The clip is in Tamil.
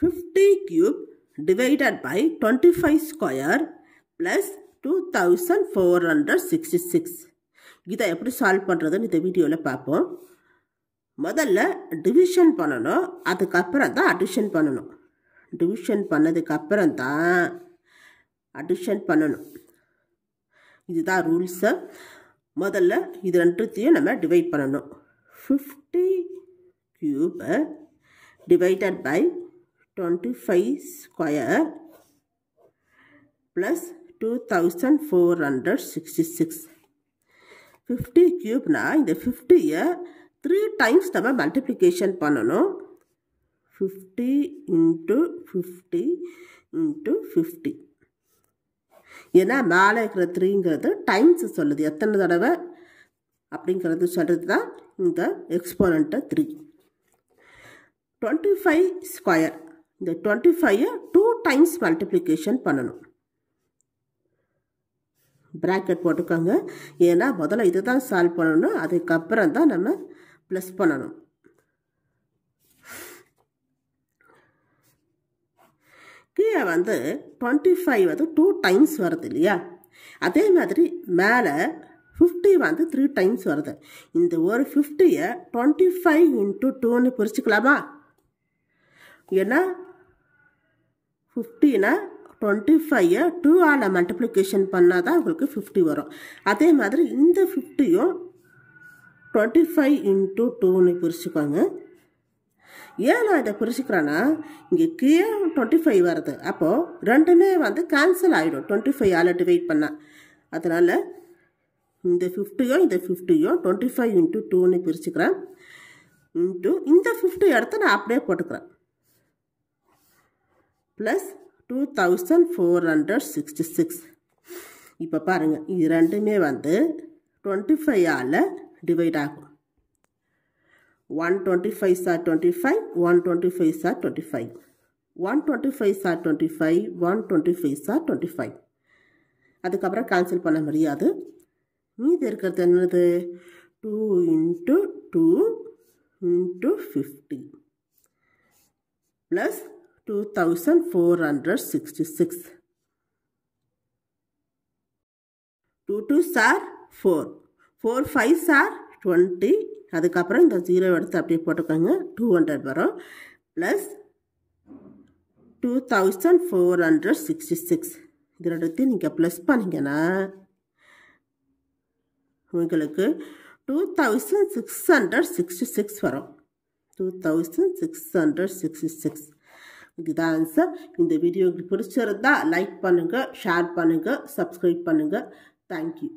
cube divided by twenty five square plus two thousand four hundred sixty six இதை எப்படி சால்வ் பண்ணுறதுன்னு இந்த வீடியோவில் பார்ப்போம் முதல்ல டிவிஷன் பண்ணணும் அதுக்கப்புறம் தான் அடிஷன் பண்ணணும் டிவிஷன் பண்ணதுக்கப்புறம் தான் அடிஷன் பண்ணணும் இதுதான் ரூல்ஸு முதல்ல இது ரெண்டுத்தையும் நம்ம டிவைட் பண்ணணும் ஃபிஃப்டி க்யூபை டிவைடட் பை 25 square plus 2466 50 கியூப்னா இந்த ஃபிஃப்டியை த்ரீ டைம்ஸ் நம்ம மல்டிப்ளிகேஷன் பண்ணணும் fifty into fifty into fifty ஏன்னா மேலே இருக்கிற த்ரீங்கிறது டைம்ஸ் சொல்லுது எத்தனை தடவை அப்படிங்கிறது சொல்கிறது தான் இந்த எக்ஸ்போனண்ட்டை த்ரீ டுவெண்ட்டி ஃபைவ் ஸ்கொயர் இந்த டுவெண்ட்டி ஃபைவை டூ டைம்ஸ் மல்டிப்ளிகேஷன் பண்ணணும் ப்ராக்கெட் போட்டுக்கோங்க ஏன்னா முதல்ல இதை தான் சால்வ் பண்ணணும் அதுக்கப்புறம் தான் நம்ம ப்ளஸ் பண்ணணும் கீழே வந்து டுவெண்ட்டி ஃபைவ் வந்து டூ டைம்ஸ் வருது இல்லையா அதே மாதிரி மேலே ஃபிஃப்டி வந்து த்ரீ டைம்ஸ் வருது இந்த ஒரு ஃபிஃப்டியை டுவெண்ட்டி ஃபைவ் இன்ட்டு டூன்னு பிரிச்சுக்கலாமா ஏன்னா ஃபிஃப்டினை டுவெண்ட்டி ஃபைவை டூவால் மல்டிப்ளிகேஷன் பண்ணால் தான் உங்களுக்கு ஃபிஃப்டி வரும் அதே மாதிரி இந்த ஃபிஃப்டியும் டுவெண்ட்டி ஃபைவ் இன்ட்டு டூன்னு பிரிச்சுக்கோங்க ஏன் நான் இதை பிரிச்சுக்கிறேன்னா இங்கே கீழே டுவெண்ட்டி ஃபைவ் வருது அப்போது ரெண்டுமே வந்து கேன்சல் ஆகிடும் டுவெண்ட்டி ஃபைவ் ஆல் டிவைட் பண்ணால் அதனால் இந்த ஃபிஃப்டியோ இந்த ஃபிஃப்டியோ டுவெண்ட்டி ஃபைவ் இன்ட்டு டூன்னு பிரிச்சுக்கிறேன் இன்ட்டு இந்த ஃபிஃப்டி இடத்த நான் அப்படியே போட்டுக்கிறேன் plus two thousand four hundred sixty six இப்போ பாருங்கள் இது ரெண்டுமே வந்து டுவெண்ட்டி ஃபைவால் டிவைட் ஆகும் one twenty five sir twenty five one twenty five sir twenty five one twenty five sir twenty five one twenty five sir twenty five அதுக்கப்புறம் கேன்சல் பண்ண முடியாது மீதி இருக்கிறது என்னது two into two into fifty plus two thousand four hundred sixty six two two sir four four five sir twenty அதுக்கப்புறம் இந்த ஜீரோ எடுத்து அப்படியே போட்டுக்கோங்க டூ ஹண்ட்ரட் வரும் plus two thousand four hundred sixty six இதில் எடுத்து நீங்கள் ப்ளஸ் பண்ணிங்கன்னா உங்களுக்கு two thousand six hundred sixty six வரும் two thousand six hundred sixty six இதுதான் ஆன்சர் இந்த வீடியோ உங்களுக்கு பிடிச்சிருந்தா லைக் பண்ணுங்கள் ஷேர் பண்ணுங்கள் சப்ஸ்கிரைப் பண்ணுங்கள் தேங்க்யூ